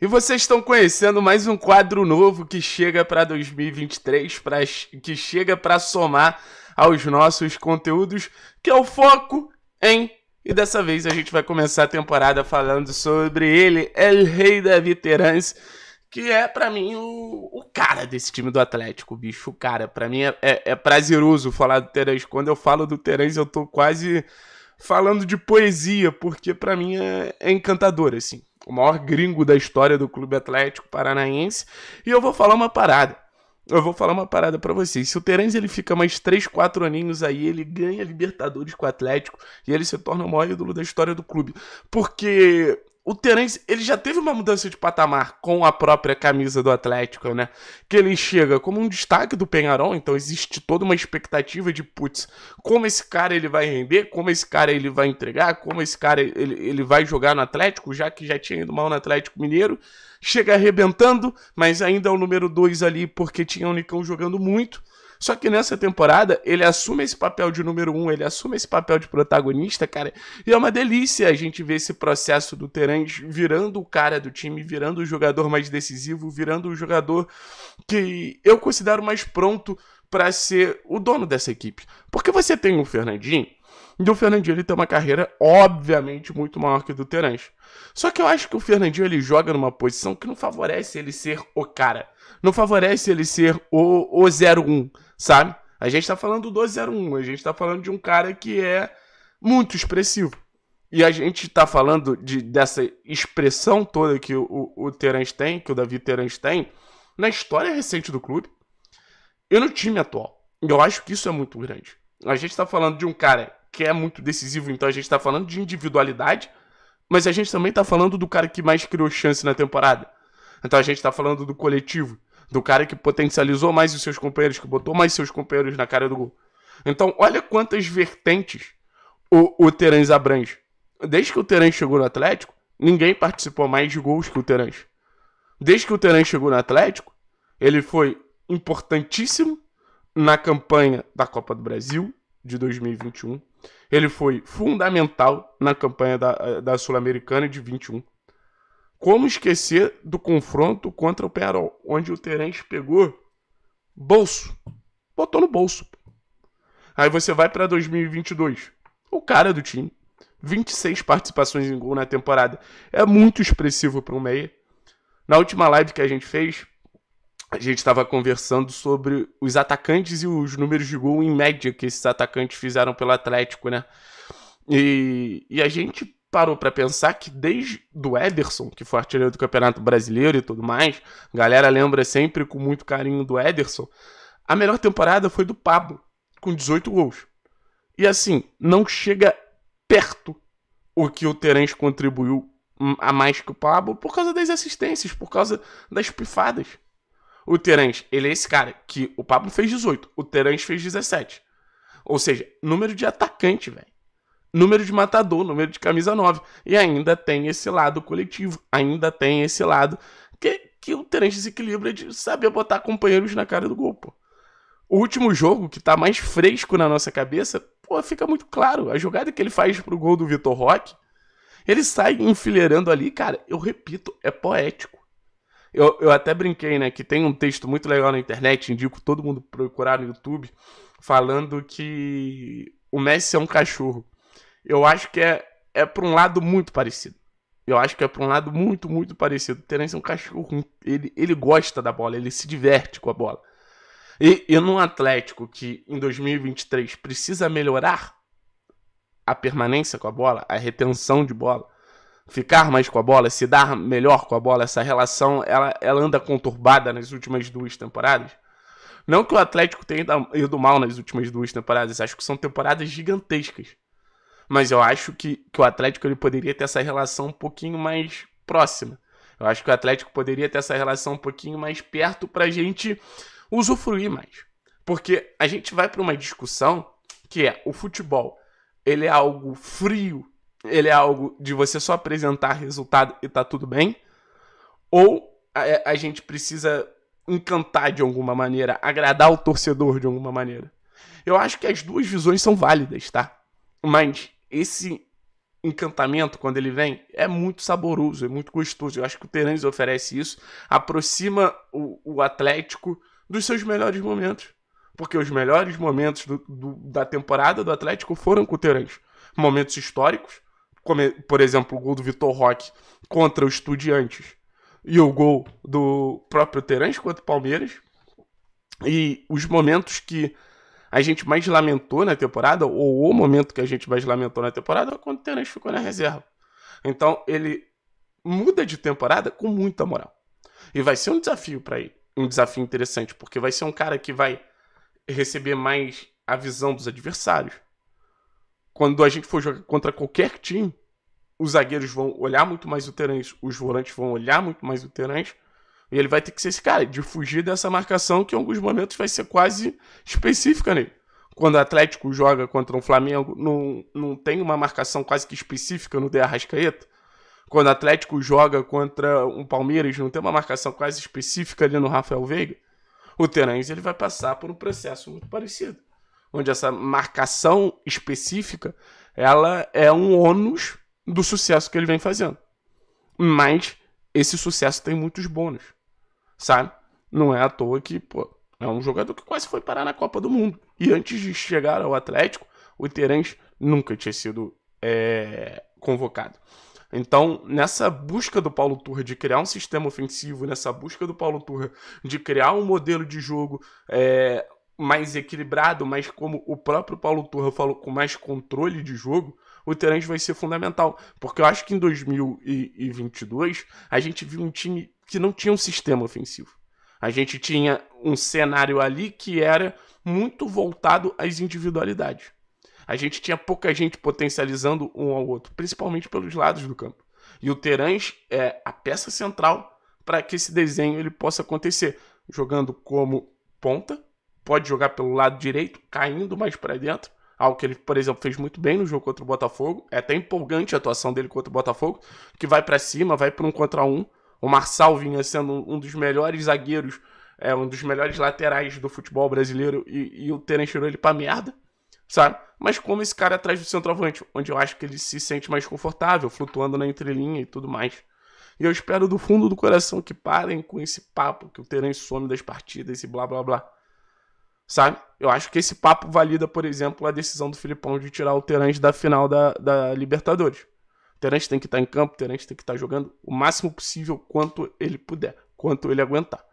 E vocês estão conhecendo mais um quadro novo que chega para 2023, pra, que chega para somar aos nossos conteúdos, que é o foco em. E dessa vez a gente vai começar a temporada falando sobre ele, El Rei da Viterans, que é para mim o, o, cara desse time do Atlético, bicho, o cara. Para mim é, é, é, prazeroso falar do Terans. Quando eu falo do Terans, eu tô quase falando de poesia, porque para mim é, é encantador, assim o maior gringo da história do Clube Atlético Paranaense, e eu vou falar uma parada. Eu vou falar uma parada para vocês. Se o Terence ele fica mais 3, 4 aninhos aí, ele ganha Libertadores com o Atlético e ele se torna o maior ídolo da história do clube. Porque o Terence, ele já teve uma mudança de patamar com a própria camisa do Atlético, né? Que ele chega como um destaque do Penharol, então existe toda uma expectativa de, putz, como esse cara ele vai render, como esse cara ele vai entregar, como esse cara ele, ele vai jogar no Atlético, já que já tinha ido mal no Atlético Mineiro. Chega arrebentando, mas ainda é o número 2 ali, porque tinha o Nicão jogando muito. Só que nessa temporada, ele assume esse papel de número um, ele assume esse papel de protagonista, cara. E é uma delícia a gente ver esse processo do Terans virando o cara do time, virando o jogador mais decisivo, virando o jogador que eu considero mais pronto para ser o dono dessa equipe. Porque você tem o Fernandinho, e o Fernandinho ele tem uma carreira, obviamente, muito maior que a do Terans. Só que eu acho que o Fernandinho ele joga numa posição que não favorece ele ser o cara. Não favorece ele ser o, o 01 sabe? A gente tá falando do 201, a gente tá falando de um cara que é muito expressivo. E a gente tá falando de, dessa expressão toda que o, o, Terence tem, que o Davi Terence tem, na história recente do clube e no time atual. Eu acho que isso é muito grande. A gente tá falando de um cara que é muito decisivo, então a gente tá falando de individualidade, mas a gente também tá falando do cara que mais criou chance na temporada. Então a gente tá falando do coletivo do cara que potencializou mais os seus companheiros, que botou mais seus companheiros na cara do gol. Então, olha quantas vertentes o, o Terãs abrange. Desde que o Terãs chegou no Atlético, ninguém participou mais de gols que o Terãs. Desde que o Terãs chegou no Atlético, ele foi importantíssimo na campanha da Copa do Brasil de 2021. Ele foi fundamental na campanha da, eh, da Sul-Americana de 21. Como esquecer do confronto contra o Perol, onde o Terence pegou bolso, botou no bolso. Aí você vai para 2022, o cara do time, 26 participações em gol na temporada. É muito expressivo para um meia. Na última live que a gente fez, a gente estava conversando sobre os atacantes e os números de gol em média que esses atacantes fizeram pelo Atlético, né? E, e a gente parou para pensar que desde do Ederson, que foi artilheiro do Campeonato Brasileiro e tudo mais, galera lembra sempre com muito carinho do Ederson, a melhor temporada foi do Pablo, com 18 gols. E assim, não chega perto o que o Terence contribuiu a mais que o Pablo por causa das assistências, por causa das pifadas. O Terence, ele é esse cara que o Pablo fez 18, o Terence fez 17. Ou seja, número de atacante, velho número de matador, número de camisa 9. E ainda tem esse lado coletivo, ainda tem esse lado que, que o Terence desequilibra de saber botar companheiros na cara do gol, pô. O último jogo que tá mais fresco na nossa cabeça, pô, fica muito claro. A jogada que ele faz pro gol do Vitor Roque, ele sai enfileirando ali, cara, eu repito, é poético. Eu, eu até brinquei, né, que tem um texto muito legal na internet, indico todo mundo procurar no YouTube, falando que o Messi é um cachorro eu acho que é, é para um lado muito parecido. Eu acho que é para um lado muito, muito parecido. O Terence é um cachorro, ele, ele gosta da bola, ele se diverte com a bola. E, e num Atlético que em 2023 precisa melhorar a permanência com a bola, a retenção de bola, ficar mais com a bola, se dar melhor com a bola, essa relação ela, ela anda conturbada nas últimas duas temporadas. Não que o Atlético tenha ido mal nas últimas duas temporadas, acho que são temporadas gigantescas mas eu acho que, que o Atlético ele poderia ter essa relação um pouquinho mais próxima. Eu acho que o Atlético poderia ter essa relação um pouquinho mais perto para a gente usufruir mais. Porque a gente vai para uma discussão que é o futebol, ele é algo frio, ele é algo de você só apresentar resultado e tá tudo bem, ou a, a gente precisa encantar de alguma maneira, agradar o torcedor de alguma maneira. Eu acho que as duas visões são válidas, tá? Mas esse encantamento quando ele vem é muito saboroso, é muito gostoso. Eu acho que o Terãs oferece isso, aproxima o, o, Atlético dos seus melhores momentos. Porque os melhores momentos do, do, da temporada do Atlético foram com o Terãs. Momentos históricos, como, por exemplo, o gol do Vitor Roque contra o Estudiantes e o gol do próprio Terãs contra o Palmeiras. E os momentos que a gente mais lamentou na temporada, ou o momento que a gente mais lamentou na temporada, é quando o Terence ficou na reserva. Então ele muda de temporada com muita moral. E vai ser um desafio para ele. Um desafio interessante, porque vai ser um cara que vai receber mais a visão dos adversários. Quando a gente for jogar contra qualquer time, os zagueiros vão olhar muito mais o Terence, os volantes vão olhar muito mais o Terence e ele vai ter que ser esse cara, de fugir dessa marcação que em alguns momentos vai ser quase específica nele. Quando o Atlético joga contra um Flamengo, não, não tem uma marcação quase que específica no De Arrascaeta. Quando o Atlético joga contra um Palmeiras, não tem uma marcação quase específica ali no Rafael Veiga. O Terãs ele vai passar por um processo muito parecido, onde essa marcação específica ela é um ônus do sucesso que ele vem fazendo. Mas esse sucesso tem muitos bônus sabe? Não é à toa que, pô, é um jogador que quase foi parar na Copa do Mundo. E antes de chegar ao Atlético, o Terence nunca tinha sido é, convocado. Então, nessa busca do Paulo Turra de criar um sistema ofensivo, nessa busca do Paulo Turra de criar um modelo de jogo é, mais equilibrado, mas como o próprio Paulo Turra falou, com mais controle de jogo, o Terence vai ser fundamental. Porque eu acho que em 2022 a gente viu um time que não tinha um sistema ofensivo. A gente tinha um cenário ali que era muito voltado às individualidades. A gente tinha pouca gente potencializando um ao outro, principalmente pelos lados do campo. E o Terãs é a peça central para que esse desenho ele possa acontecer, jogando como ponta, pode jogar pelo lado direito, caindo mais para dentro, algo que ele, por exemplo, fez muito bem no jogo contra o Botafogo. É até empolgante a atuação dele contra o Botafogo, que vai para cima, vai para um contra um, o Marçal vinha sendo um dos melhores zagueiros, é, um dos melhores laterais do futebol brasileiro e, e o Terence tirou ele pra merda, sabe? Mas como esse cara é atrás do centroavante, onde eu acho que ele se sente mais confortável, flutuando na entrelinha e tudo mais. E eu espero do fundo do coração que parem com esse papo que o Terence some das partidas e blá blá blá. Sabe? Eu acho que esse papo valida, por exemplo, a decisão do Filipão de tirar o Terence da final da, da Libertadores. Terence tem que estar tá em campo, Terence tem que estar tá jogando o máximo possível quanto ele puder, quanto ele aguentar.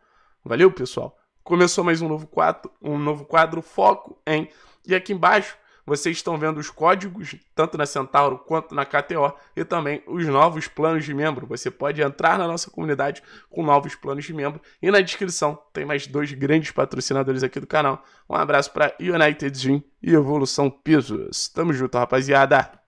Valeu, pessoal? Começou mais um novo quadro, um novo quadro foco em e aqui embaixo vocês estão vendo os códigos, tanto na Centauro quanto na KTO, e também os novos planos de membro. Você pode entrar na nossa comunidade com novos planos de membro. E na descrição tem mais dois grandes patrocinadores aqui do canal. Um abraço para United Gym e Evolução Pisos. Tamo junto, rapaziada!